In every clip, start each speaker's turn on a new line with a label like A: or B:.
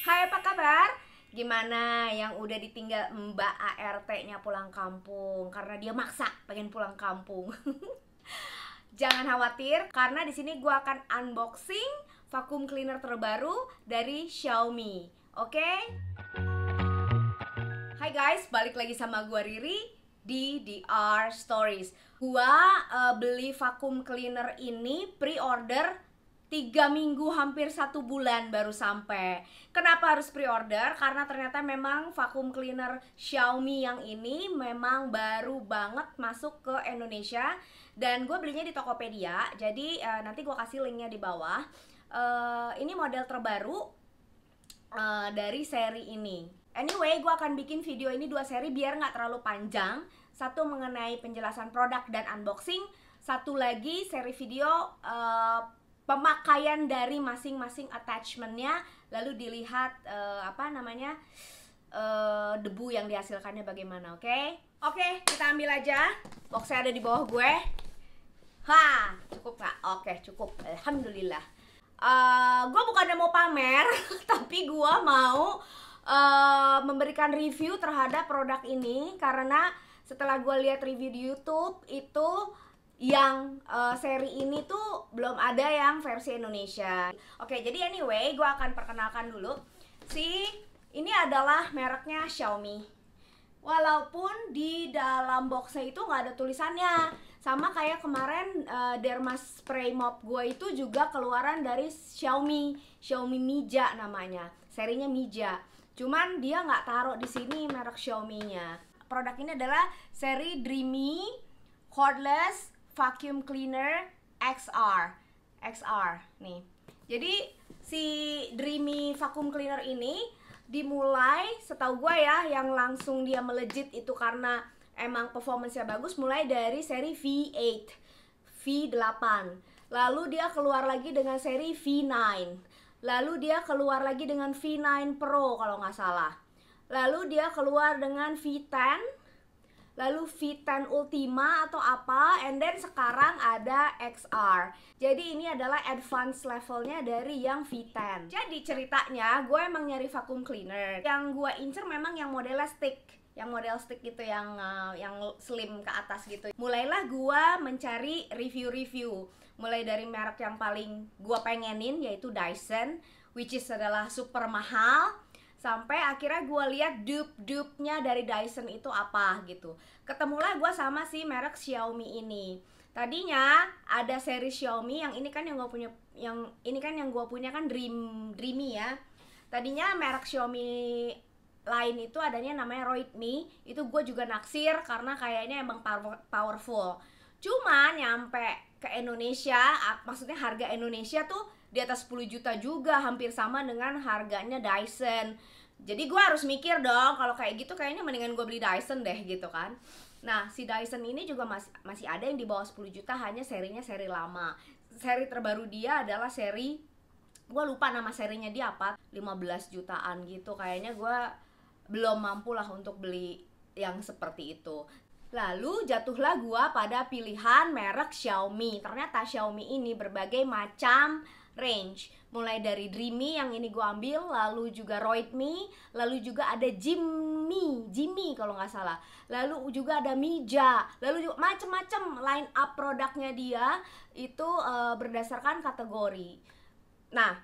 A: Hai apa kabar? Gimana yang udah ditinggal mbak ART-nya pulang kampung Karena dia maksa pengen pulang kampung Jangan khawatir karena di sini gue akan unboxing vacuum cleaner terbaru dari Xiaomi Oke? Okay? Hai guys, balik lagi sama gua Riri di DR Stories Gua uh, beli vacuum cleaner ini pre-order tiga minggu hampir satu bulan baru sampai. Kenapa harus pre-order? Karena ternyata memang vacuum cleaner Xiaomi yang ini memang baru banget masuk ke Indonesia dan gue belinya di Tokopedia. Jadi uh, nanti gue kasih linknya di bawah. Uh, ini model terbaru uh, dari seri ini. Anyway, gue akan bikin video ini dua seri biar nggak terlalu panjang. Satu mengenai penjelasan produk dan unboxing. Satu lagi seri video uh, pemakaian dari masing-masing attachmentnya lalu dilihat uh, apa namanya uh, debu yang dihasilkannya bagaimana oke okay? oke okay, kita ambil aja boxnya ada di bawah gue ha cukup nggak oke okay, cukup alhamdulillah uh, gue bukannya mau pamer tapi gue mau uh, memberikan review terhadap produk ini karena setelah gue lihat review di YouTube itu yang uh, seri ini tuh belum ada yang versi Indonesia. Oke, jadi anyway, gue akan perkenalkan dulu. Si ini adalah mereknya Xiaomi. Walaupun di dalam boxnya itu nggak ada tulisannya, sama kayak kemarin uh, derma spray mop gue itu juga keluaran dari Xiaomi, Xiaomi Mija namanya, serinya Mija. Cuman dia nggak taruh di sini merek Xiaomi-nya. Produk ini adalah seri Dreamy Cordless vacuum cleaner XR. XR nih. Jadi si Dreamy vacuum cleaner ini dimulai setahu gue ya yang langsung dia melejit itu karena emang performance bagus mulai dari seri V8, V8. Lalu dia keluar lagi dengan seri V9. Lalu dia keluar lagi dengan V9 Pro kalau nggak salah. Lalu dia keluar dengan V10 lalu V10 Ultima atau apa, and then sekarang ada XR. Jadi ini adalah advance levelnya dari yang V10. Jadi ceritanya gue emang nyari vacuum cleaner. Yang gue incer memang yang modelnya stick yang model stick gitu yang uh, yang slim ke atas gitu. Mulailah gue mencari review-review mulai dari merek yang paling gue pengenin yaitu Dyson which is adalah super mahal sampai akhirnya gue lihat dupe dupe dari Dyson itu apa gitu ketemulah gue sama si merek Xiaomi ini tadinya ada seri Xiaomi yang ini kan yang gue punya yang ini kan yang gue punya kan Dream Dreamy ya tadinya merek Xiaomi lain itu adanya namanya Redmi itu gue juga naksir karena kayaknya emang powerful cuman nyampe ke Indonesia maksudnya harga Indonesia tuh di atas 10 juta juga hampir sama dengan harganya Dyson jadi gue harus mikir dong kalau kayak gitu kayaknya mendingan gue beli Dyson deh gitu kan nah si Dyson ini juga masih masih ada yang di bawah 10 juta hanya serinya seri lama seri terbaru dia adalah seri gue lupa nama serinya dia apa 15 jutaan gitu kayaknya gue belum mampu lah untuk beli yang seperti itu Lalu jatuhlah gua pada pilihan merek Xiaomi. Ternyata Xiaomi ini berbagai macam range mulai dari Dreamy yang ini gue ambil lalu juga Roid Me lalu juga ada Jimmy Jimmy kalau nggak salah lalu juga ada Mija lalu juga macem-macem line up produknya dia itu uh, berdasarkan kategori nah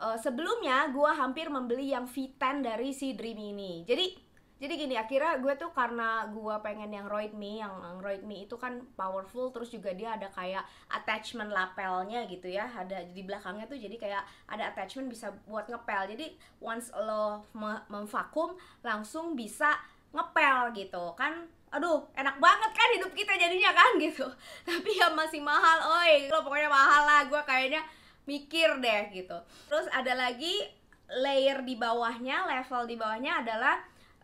A: uh, sebelumnya gue hampir membeli yang V10 dari si Dreamy ini jadi jadi gini akhirnya gue tuh karena gue pengen yang roid me yang roid me itu kan powerful terus juga dia ada kayak attachment lapelnya gitu ya ada di belakangnya tuh jadi kayak ada attachment bisa buat ngepel jadi once lo memvakum langsung bisa ngepel gitu kan aduh enak banget kan hidup kita jadinya kan gitu tapi ya masih mahal oi lo pokoknya mahal lah gue kayaknya mikir deh gitu terus ada lagi layer di bawahnya level di bawahnya adalah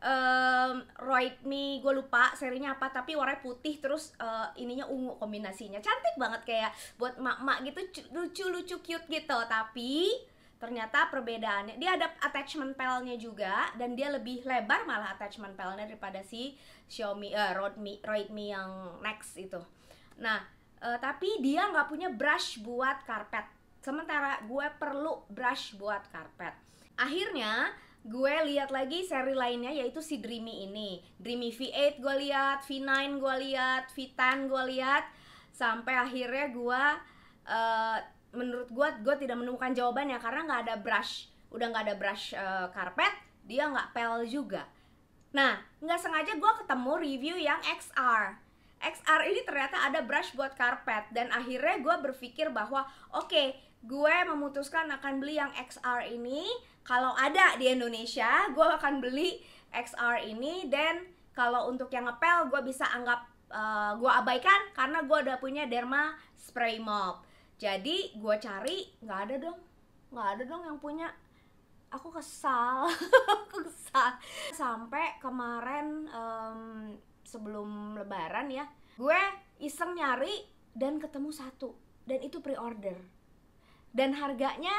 A: um, Right Me gue lupa serinya apa tapi warnanya putih terus uh, ininya ungu kombinasinya cantik banget kayak buat mak-mak gitu lucu lucu cute gitu tapi ternyata perbedaannya dia ada attachment pelnya juga dan dia lebih lebar malah attachment pelnya daripada si Xiaomi uh, eh, Redmi yang next itu nah uh, tapi dia nggak punya brush buat karpet sementara gue perlu brush buat karpet akhirnya gue lihat lagi seri lainnya yaitu si Dreamy ini. Dreamy V8 gue lihat, V9 gue lihat, V10 gue lihat sampai akhirnya gue uh, menurut gue gue tidak menemukan jawabannya karena nggak ada brush, udah nggak ada brush uh, karpet, dia nggak pel juga. Nah, nggak sengaja gue ketemu review yang XR. XR ini ternyata ada brush buat karpet dan akhirnya gue berpikir bahwa oke okay, gue memutuskan akan beli yang XR ini kalau ada di Indonesia gue akan beli XR ini dan kalau untuk yang ngepel gue bisa anggap uh, eh, gue abaikan karena gue udah punya derma spray mop jadi gue cari nggak ada dong nggak ada dong yang punya aku kesal aku kesal sampai kemarin um, sebelum lebaran ya gue iseng nyari dan ketemu satu dan itu pre-order dan harganya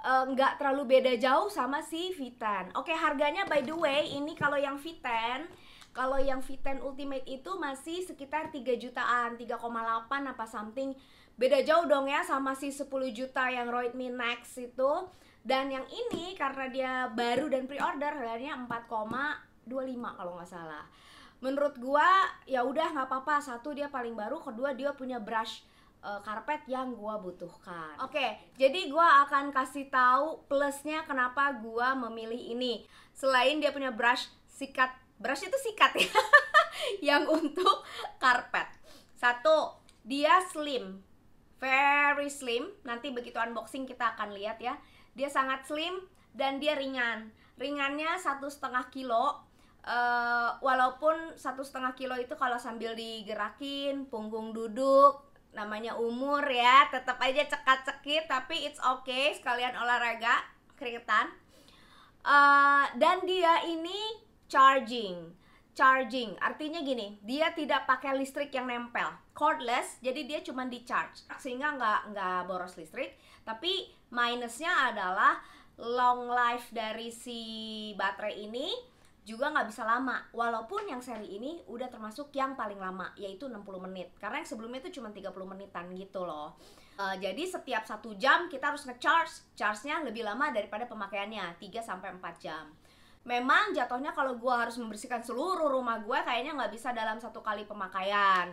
A: eh, nggak uh, terlalu beda jauh sama si Vitan. Oke, okay, harganya by the way ini kalau yang Vitan, kalau yang Vitan Ultimate itu masih sekitar 3 jutaan, 3,8 apa something. Beda jauh dong ya sama si 10 juta yang Redmi Me Next itu. Dan yang ini karena dia baru dan pre-order harganya 4,25 kalau nggak salah menurut gua ya udah nggak apa-apa satu dia paling baru kedua dia punya brush uh, eh, karpet yang gua butuhkan oke okay, jadi gua akan kasih tahu plusnya kenapa gua memilih ini selain dia punya brush sikat brush itu sikat ya yang untuk karpet satu dia slim very slim nanti begitu unboxing kita akan lihat ya dia sangat slim dan dia ringan ringannya satu setengah kilo uh, walaupun satu setengah kilo itu kalau sambil digerakin punggung duduk namanya umur ya tetap aja cekat-cekit tapi it's okay sekalian olahraga keringetan uh, dan dia ini charging charging artinya gini dia tidak pakai listrik yang nempel cordless jadi dia cuma di charge sehingga nggak nggak boros listrik tapi minusnya adalah long life dari si baterai ini juga nggak bisa lama walaupun yang seri ini udah termasuk yang paling lama yaitu 60 menit karena yang sebelumnya itu cuma 30 menitan gitu loh uh, jadi setiap satu jam kita harus ngecharge charge-nya lebih lama daripada pemakaiannya 3 sampai 4 jam memang jatuhnya kalau gue harus membersihkan seluruh rumah gue kayaknya nggak bisa dalam satu kali pemakaian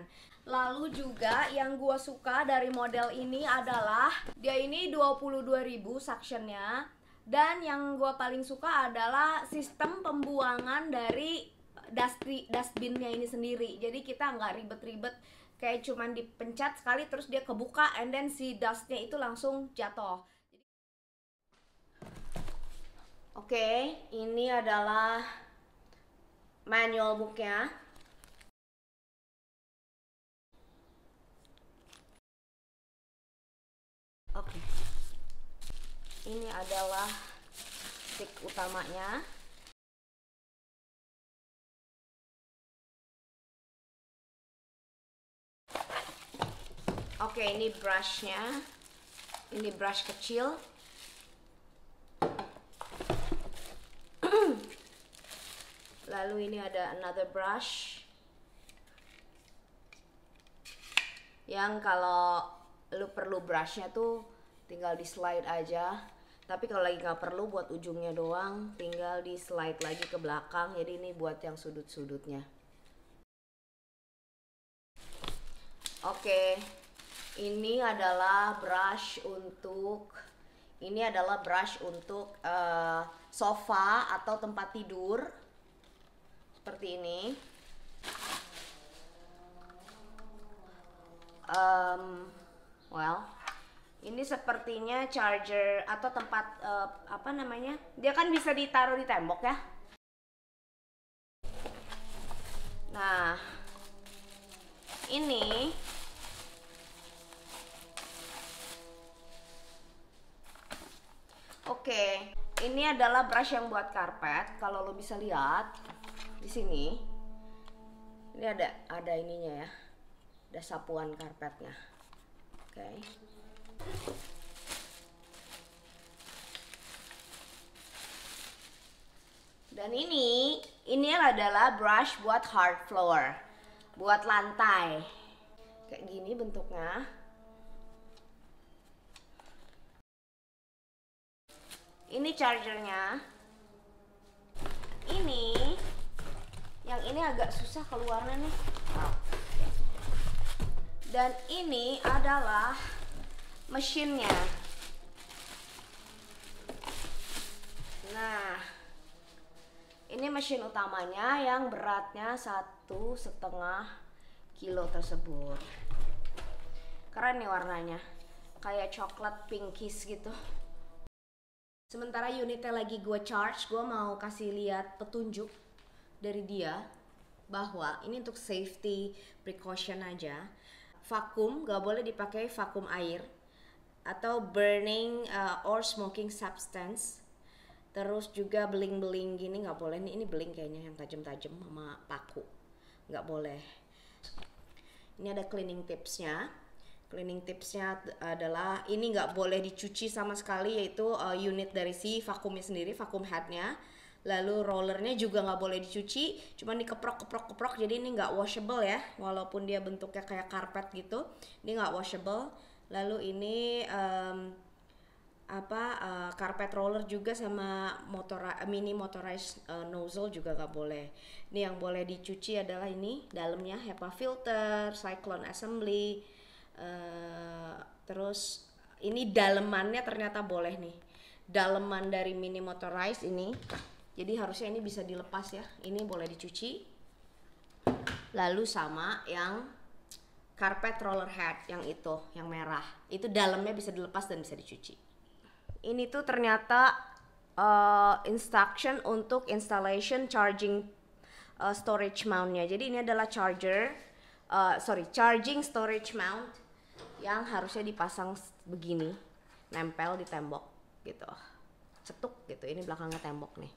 A: Lalu juga yang gue suka dari model ini adalah dia ini 22.000 suctionnya dan yang gue paling suka adalah sistem pembuangan dari dustri dustbinnya ini sendiri jadi kita nggak ribet-ribet kayak cuman dipencet sekali terus dia kebuka and then si dustnya itu langsung jatuh Oke, okay, ini adalah manual booknya. Oke. Okay ini adalah stick utamanya oke ini brushnya ini brush kecil lalu ini ada another brush yang kalau lu perlu brushnya tuh tinggal di slide aja tapi kalau lagi nggak perlu buat ujungnya doang tinggal di slide lagi ke belakang jadi ini buat yang sudut-sudutnya oke okay. ini adalah brush untuk ini adalah brush untuk uh, sofa atau tempat tidur seperti ini um, well ini sepertinya charger atau tempat uh, apa namanya? Dia kan bisa ditaruh di tembok ya. Nah, ini Oke, okay. ini adalah brush yang buat karpet. Kalau lo bisa lihat di sini, ini ada ada ininya ya, ada sapuan karpetnya. Oke. Okay. Dan ini, ini adalah brush buat hard floor, buat lantai. Kayak gini bentuknya. Ini chargernya. Ini, yang ini agak susah keluarnya nih. Dan ini adalah mesinnya nah ini mesin utamanya yang beratnya satu setengah kilo tersebut keren nih warnanya kayak coklat pinkish gitu sementara unitnya lagi gue charge gue mau kasih lihat petunjuk dari dia bahwa ini untuk safety precaution aja vakum gak boleh dipakai vakum air atau burning uh, or smoking substance terus juga beling-beling gini nggak boleh nih ini beling kayaknya yang tajam-tajam sama paku nggak boleh ini ada cleaning tipsnya cleaning tipsnya adalah ini nggak boleh dicuci sama sekali yaitu uh, unit dari si vakumnya sendiri vakum headnya lalu rollernya juga nggak boleh dicuci cuma dikeprok keprok keprok jadi ini nggak washable ya walaupun dia bentuknya kayak karpet gitu ini nggak washable lalu ini um, apa uh, carpet roller juga sama motor mini motorized uh, nozzle juga nggak boleh. Ini yang boleh dicuci adalah ini dalamnya HEPA filter, cyclone assembly, uh, terus ini dalemannya ternyata boleh nih. Daleman dari mini motorized ini. Jadi harusnya ini bisa dilepas ya. Ini boleh dicuci. Lalu sama yang karpet roller head yang itu yang merah itu dalamnya bisa dilepas dan bisa dicuci ini tuh ternyata uh, instruction untuk installation charging uh, storage mountnya jadi ini adalah charger uh, sorry charging storage mount yang harusnya dipasang begini nempel di tembok gitu cetuk gitu ini belakangnya tembok nih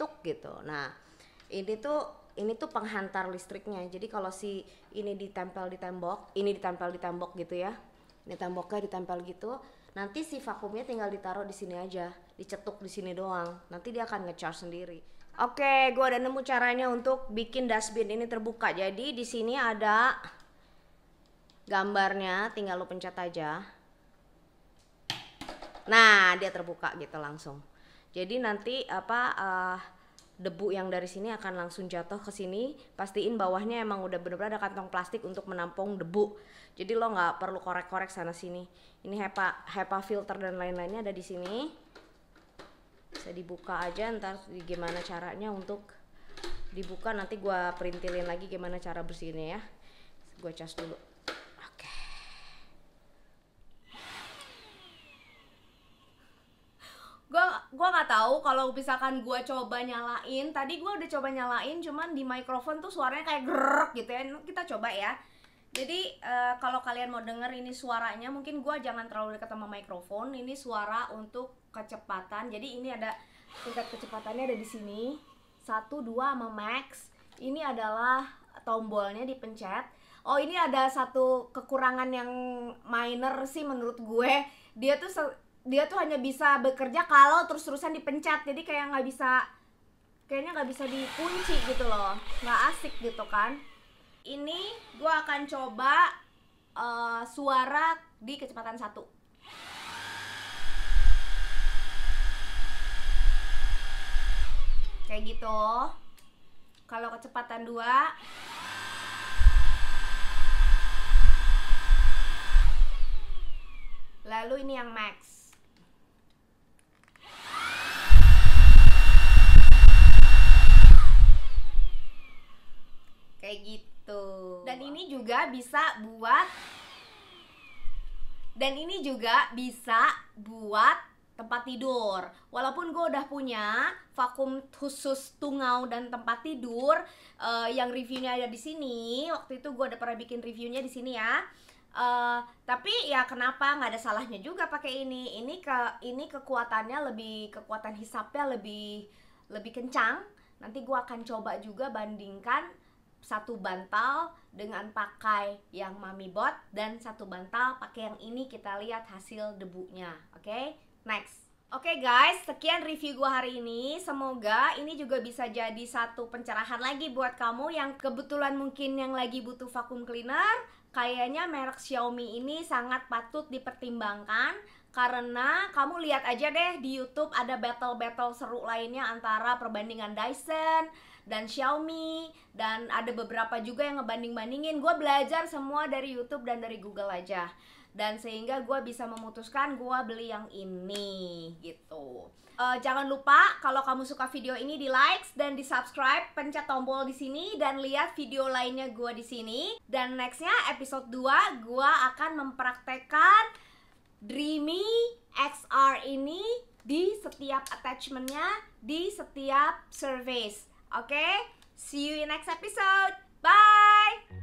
A: tuk gitu nah ini tuh ini tuh penghantar listriknya. Jadi kalau si ini ditempel di tembok, ini ditempel di tembok gitu ya. Ini temboknya ditempel gitu. Nanti si vakumnya tinggal ditaruh di sini aja, dicetuk di sini doang. Nanti dia akan ngecharge sendiri. Oke, okay, gue ada nemu caranya untuk bikin dustbin ini terbuka. Jadi di sini ada gambarnya, tinggal lo pencet aja. Nah, dia terbuka gitu langsung. Jadi nanti apa? Uh, debu yang dari sini akan langsung jatuh ke sini pastiin bawahnya emang udah bener-bener ada kantong plastik untuk menampung debu jadi lo nggak perlu korek-korek sana sini ini HEPA HEPA filter dan lain-lainnya ada di sini bisa dibuka aja ntar gimana caranya untuk dibuka nanti gue perintilin lagi gimana cara bersihinnya ya gue cas dulu tahu kalau misalkan gue coba nyalain tadi gue udah coba nyalain cuman di microphone tuh suaranya kayak gerak gitu ya kita coba ya jadi uh, kalau kalian mau denger ini suaranya mungkin gue jangan terlalu dekat sama microphone ini suara untuk kecepatan jadi ini ada tingkat kecepatannya ada di sini satu dua sama max ini adalah tombolnya dipencet oh ini ada satu kekurangan yang minor sih menurut gue dia tuh dia tuh hanya bisa bekerja kalau terus-terusan dipencet jadi kayak nggak bisa kayaknya nggak bisa dikunci gitu loh nggak asik gitu kan ini gue akan coba uh, suara di kecepatan satu kayak gitu kalau kecepatan dua lalu ini yang max kayak gitu. Dan ini juga bisa buat dan ini juga bisa buat tempat tidur. Walaupun gue udah punya vakum khusus tungau dan tempat tidur uh, yang reviewnya ada di sini. Waktu itu gue udah pernah bikin reviewnya di sini ya. Uh, tapi ya kenapa nggak ada salahnya juga pakai ini. Ini ke ini kekuatannya lebih kekuatan hisapnya lebih lebih kencang. Nanti gue akan coba juga bandingkan satu bantal dengan pakai yang mami bot dan satu bantal pakai yang ini kita lihat hasil debunya oke okay? next Oke okay guys, sekian review gue hari ini. Semoga ini juga bisa jadi satu pencerahan lagi buat kamu yang kebetulan mungkin yang lagi butuh vacuum cleaner. Kayaknya merek Xiaomi ini sangat patut dipertimbangkan karena kamu lihat aja deh di YouTube ada battle-battle seru lainnya antara perbandingan Dyson, dan Xiaomi dan ada beberapa juga yang ngebanding-bandingin gue belajar semua dari YouTube dan dari Google aja dan sehingga gue bisa memutuskan gue beli yang ini gitu uh, jangan lupa kalau kamu suka video ini di likes dan di subscribe pencet tombol di sini dan lihat video lainnya gue di sini dan nextnya episode 2 gue akan mempraktekkan Dreamy XR ini di setiap attachmentnya di setiap service Oke, okay? see you in next episode. Bye!